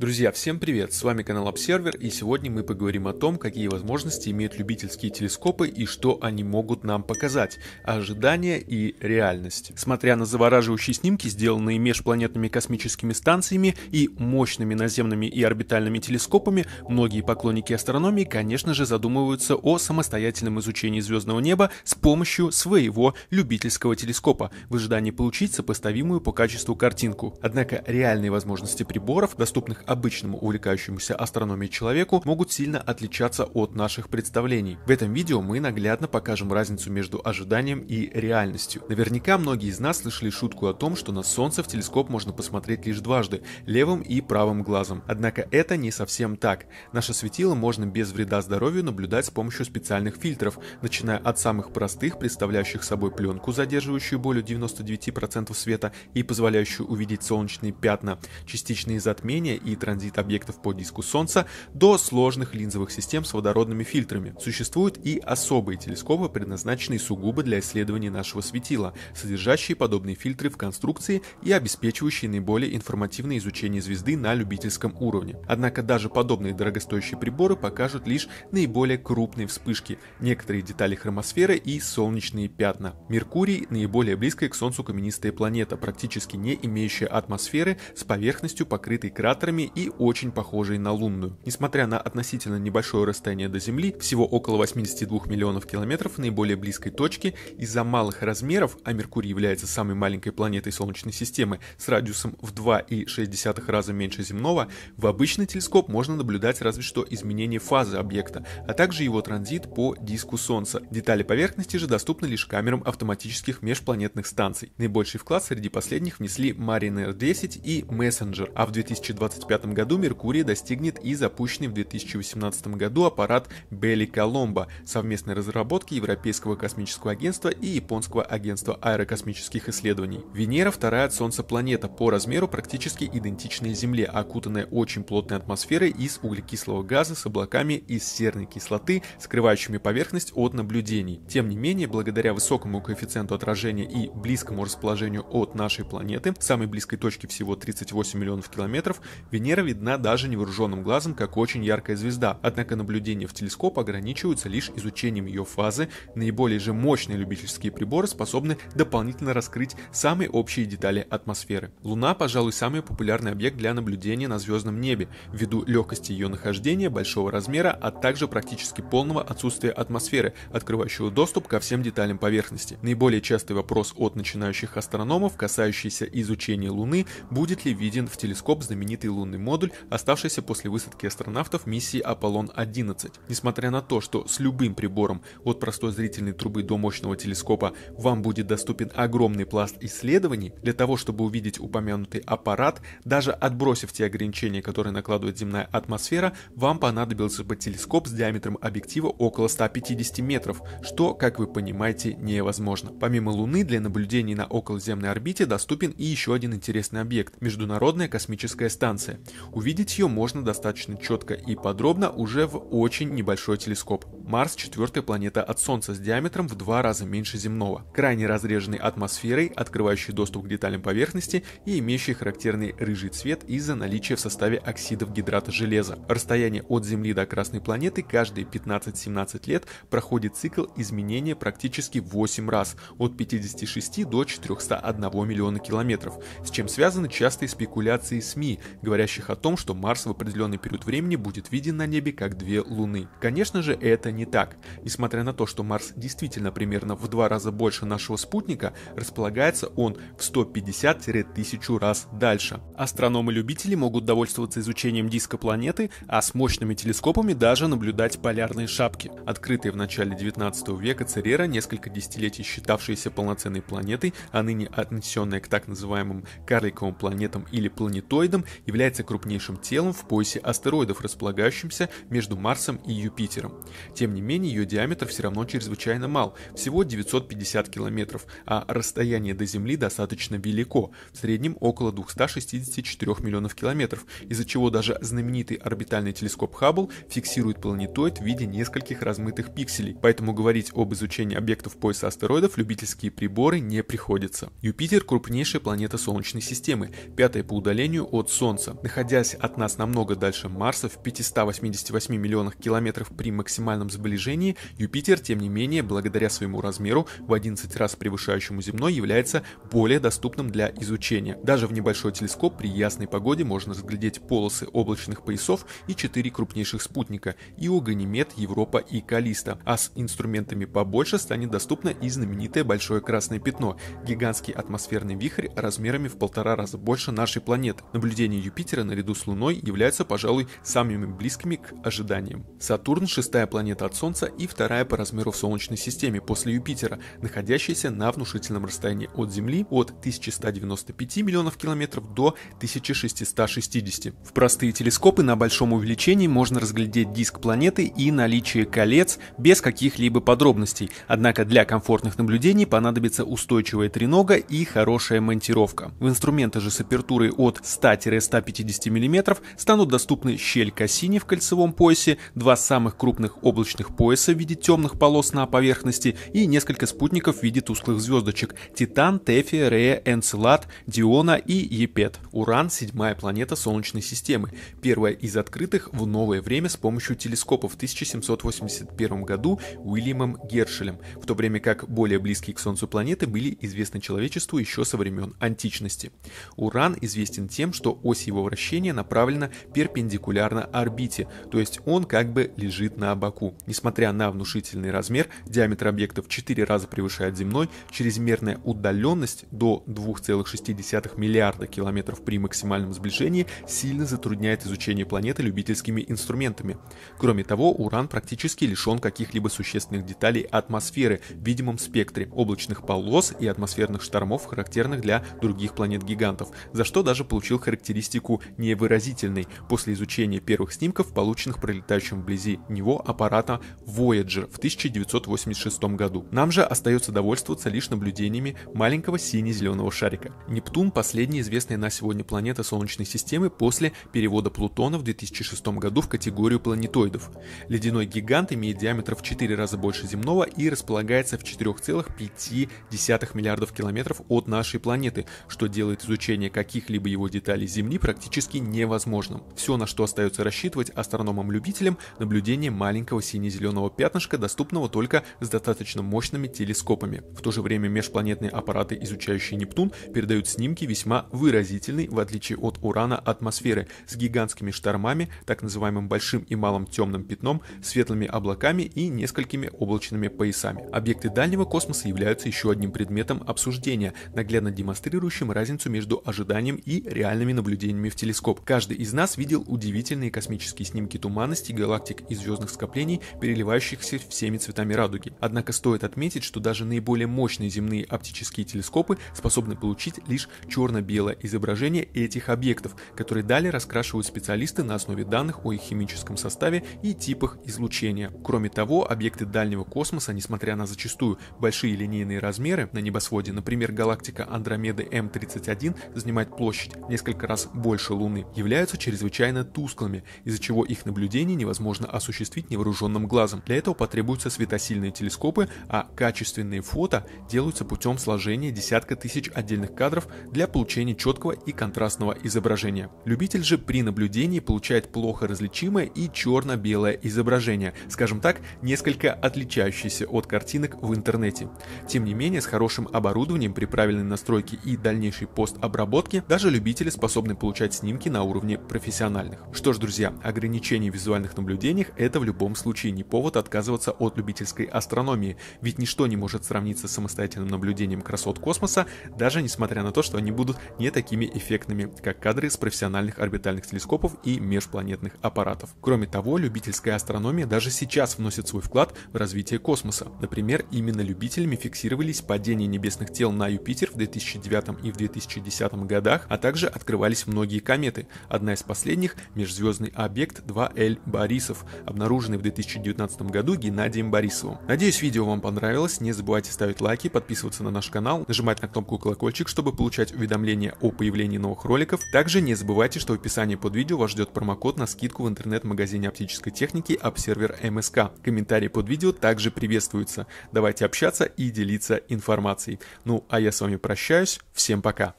Друзья, всем привет! С вами канал Обсервер и сегодня мы поговорим о том, какие возможности имеют любительские телескопы и что они могут нам показать. Ожидания и реальность. Смотря на завораживающие снимки, сделанные межпланетными космическими станциями и мощными наземными и орбитальными телескопами, многие поклонники астрономии, конечно же, задумываются о самостоятельном изучении звездного неба с помощью своего любительского телескопа в ожидании получить сопоставимую по качеству картинку. Однако реальные возможности приборов, доступных обычному увлекающемуся астрономией человеку, могут сильно отличаться от наших представлений. В этом видео мы наглядно покажем разницу между ожиданием и реальностью. Наверняка многие из нас слышали шутку о том, что на Солнце в телескоп можно посмотреть лишь дважды – левым и правым глазом. Однако это не совсем так. Наше светило можно без вреда здоровью наблюдать с помощью специальных фильтров, начиная от самых простых, представляющих собой пленку, задерживающую более 99% света и позволяющую увидеть солнечные пятна, частичные затмения и транзит объектов по диску Солнца до сложных линзовых систем с водородными фильтрами. Существуют и особые телескопы, предназначенные сугубо для исследования нашего светила, содержащие подобные фильтры в конструкции и обеспечивающие наиболее информативное изучение звезды на любительском уровне. Однако даже подобные дорогостоящие приборы покажут лишь наиболее крупные вспышки, некоторые детали хромосферы и солнечные пятна. Меркурий – наиболее близкая к Солнцу каменистая планета, практически не имеющая атмосферы, с поверхностью покрытой кратерами планетами и очень похожей на лунную. Несмотря на относительно небольшое расстояние до Земли, всего около 82 миллионов километров в наиболее близкой точке из-за малых размеров, а Меркурий является самой маленькой планетой Солнечной системы с радиусом в 2,6 раза меньше земного, в обычный телескоп можно наблюдать разве что изменение фазы объекта, а также его транзит по диску Солнца. Детали поверхности же доступны лишь камерам автоматических межпланетных станций. Наибольший вклад среди последних внесли Mariner 10 и Messenger, а в 2021 2025 году Меркурий достигнет и запущенный в 2018 году аппарат Белли Коломбо совместной разработки Европейского космического агентства и Японского агентства аэрокосмических исследований. Венера вторая от Солнца планета по размеру практически идентичная Земле, окутанная очень плотной атмосферой из углекислого газа с облаками из серной кислоты, скрывающими поверхность от наблюдений. Тем не менее, благодаря высокому коэффициенту отражения и близкому расположению от нашей планеты, самой близкой точки всего 38 миллионов километров, Венера Венера видна даже невооруженным глазом как очень яркая звезда, однако наблюдения в телескоп ограничиваются лишь изучением ее фазы, наиболее же мощные любительские приборы способны дополнительно раскрыть самые общие детали атмосферы. Луна, пожалуй, самый популярный объект для наблюдения на звездном небе, ввиду легкости ее нахождения, большого размера, а также практически полного отсутствия атмосферы, открывающего доступ ко всем деталям поверхности. Наиболее частый вопрос от начинающих астрономов, касающийся изучения Луны, будет ли виден в телескоп знаменитый Луны информационный модуль, оставшийся после высадки астронавтов миссии Аполлон-11. Несмотря на то, что с любым прибором от простой зрительной трубы до мощного телескопа вам будет доступен огромный пласт исследований, для того, чтобы увидеть упомянутый аппарат, даже отбросив те ограничения, которые накладывает земная атмосфера, вам понадобился бы телескоп с диаметром объектива около 150 метров, что, как вы понимаете, невозможно. Помимо Луны, для наблюдений на околоземной орбите доступен и еще один интересный объект – Международная космическая станция. Увидеть ее можно достаточно четко и подробно уже в очень небольшой телескоп. Марс – четвертая планета от Солнца с диаметром в два раза меньше земного, крайне разреженной атмосферой, открывающей доступ к деталям поверхности и имеющей характерный рыжий цвет из-за наличия в составе оксидов гидрата железа. Расстояние от Земли до Красной планеты каждые 15-17 лет проходит цикл изменения практически 8 раз – от 56 до 401 миллиона километров, с чем связаны частые спекуляции СМИ, говорящих о том, что Марс в определенный период времени будет виден на небе как две Луны. Конечно же, это не не так. Несмотря на то, что Марс действительно примерно в два раза больше нашего спутника, располагается он в 150-1000 раз дальше. Астрономы-любители могут довольствоваться изучением диска планеты, а с мощными телескопами даже наблюдать полярные шапки. Открытые в начале 19 века Церера, несколько десятилетий считавшиеся полноценной планетой, а ныне отнесенная к так называемым карликовым планетам или планетоидам, является крупнейшим телом в поясе астероидов, располагающимся между Марсом и Юпитером. Тем тем не менее, ее диаметр все равно чрезвычайно мал, всего 950 километров, а расстояние до Земли достаточно велико, в среднем около 264 миллионов километров, из-за чего даже знаменитый орбитальный телескоп Хаббл фиксирует планетоид в виде нескольких размытых пикселей, поэтому говорить об изучении объектов пояса астероидов любительские приборы не приходится. Юпитер – крупнейшая планета Солнечной системы, пятая по удалению от Солнца. Находясь от нас намного дальше Марса, в 588 миллионах километров при максимальном этом сближении Юпитер, тем не менее, благодаря своему размеру в 11 раз превышающему земной, является более доступным для изучения. Даже в небольшой телескоп при ясной погоде можно разглядеть полосы облачных поясов и четыре крупнейших спутника – Ио, Ганимед, Европа и Калиста. А с инструментами побольше станет доступно и знаменитое большое красное пятно – гигантский атмосферный вихрь размерами в полтора раза больше нашей планеты. Наблюдения Юпитера наряду с Луной являются, пожалуй, самыми близкими к ожиданиям. Сатурн – шестая планета планета от Солнца и вторая по размеру в Солнечной системе после Юпитера, находящаяся на внушительном расстоянии от Земли от 1195 миллионов километров до 1660. В простые телескопы на большом увеличении можно разглядеть диск планеты и наличие колец без каких-либо подробностей, однако для комфортных наблюдений понадобится устойчивая тренога и хорошая монтировка. В инструменты же с апертурой от 100-150 мм станут доступны щель Кассини в кольцевом поясе, два самых крупных облачных облачных пояса в виде темных полос на поверхности и несколько спутников в виде тусклых звездочек – Титан, Тефи, Рея, Энцелад, Диона и Епет. Уран – седьмая планета Солнечной системы, первая из открытых в новое время с помощью телескопа в 1781 году Уильямом Гершелем, в то время как более близкие к Солнцу планеты были известны человечеству еще со времен античности. Уран известен тем, что ось его вращения направлена перпендикулярно орбите, то есть он как бы лежит на боку. Несмотря на внушительный размер, диаметр объектов в 4 раза превышает земной, чрезмерная удаленность до 2,6 миллиарда километров при максимальном сближении сильно затрудняет изучение планеты любительскими инструментами. Кроме того, Уран практически лишен каких-либо существенных деталей атмосферы в видимом спектре, облачных полос и атмосферных штормов, характерных для других планет-гигантов, за что даже получил характеристику невыразительной после изучения первых снимков, полученных пролетающим вблизи него аппаратом аппарата Voyager в 1986 году. Нам же остается довольствоваться лишь наблюдениями маленького сине-зеленого шарика. Нептун – последняя известная на сегодня планета Солнечной системы после перевода Плутона в 2006 году в категорию планетоидов. Ледяной гигант имеет диаметр в 4 раза больше земного и располагается в 4,5 миллиардов километров от нашей планеты, что делает изучение каких-либо его деталей Земли практически невозможным. Все, на что остается рассчитывать астрономам-любителям – наблюдение маленького синего сине-зеленого пятнышка, доступного только с достаточно мощными телескопами. В то же время межпланетные аппараты, изучающие Нептун, передают снимки весьма выразительной, в отличие от Урана, атмосферы с гигантскими штормами, так называемым большим и малым темным пятном, светлыми облаками и несколькими облачными поясами. Объекты дальнего космоса являются еще одним предметом обсуждения, наглядно демонстрирующим разницу между ожиданием и реальными наблюдениями в телескоп. Каждый из нас видел удивительные космические снимки туманности, галактик и звездных скоплений, переливающихся всеми цветами радуги. Однако стоит отметить, что даже наиболее мощные земные оптические телескопы способны получить лишь черно-белое изображение этих объектов, которые далее раскрашивают специалисты на основе данных о их химическом составе и типах излучения. Кроме того, объекты дальнего космоса, несмотря на зачастую большие линейные размеры на небосводе, например, галактика Андромеды М31 занимает площадь несколько раз больше Луны, являются чрезвычайно тусклыми, из-за чего их наблюдение невозможно осуществить невооруженным невооруженным глазом. Для этого потребуются светосильные телескопы, а качественные фото делаются путем сложения десятка тысяч отдельных кадров для получения четкого и контрастного изображения. Любитель же при наблюдении получает плохо различимое и черно-белое изображение, скажем так, несколько отличающееся от картинок в интернете. Тем не менее, с хорошим оборудованием при правильной настройке и дальнейшей постобработке даже любители способны получать снимки на уровне профессиональных. Что ж, друзья, ограничение в визуальных наблюдениях это в любом случае вообще не повод отказываться от любительской астрономии, ведь ничто не может сравниться с самостоятельным наблюдением красот космоса, даже несмотря на то, что они будут не такими эффектными, как кадры с профессиональных орбитальных телескопов и межпланетных аппаратов. Кроме того, любительская астрономия даже сейчас вносит свой вклад в развитие космоса. Например, именно любителями фиксировались падения небесных тел на Юпитер в 2009 и в 2010 годах, а также открывались многие кометы. Одна из последних — межзвездный объект 2Л Борисов, обнаруженный в 2000 2019 году Геннадием Борисовым. Надеюсь, видео вам понравилось. Не забывайте ставить лайки, подписываться на наш канал, нажимать на кнопку колокольчик, чтобы получать уведомления о появлении новых роликов. Также не забывайте, что в описании под видео вас ждет промокод на скидку в интернет-магазине оптической техники Обсервер МСК. Комментарии под видео также приветствуются. Давайте общаться и делиться информацией. Ну, а я с вами прощаюсь. Всем пока.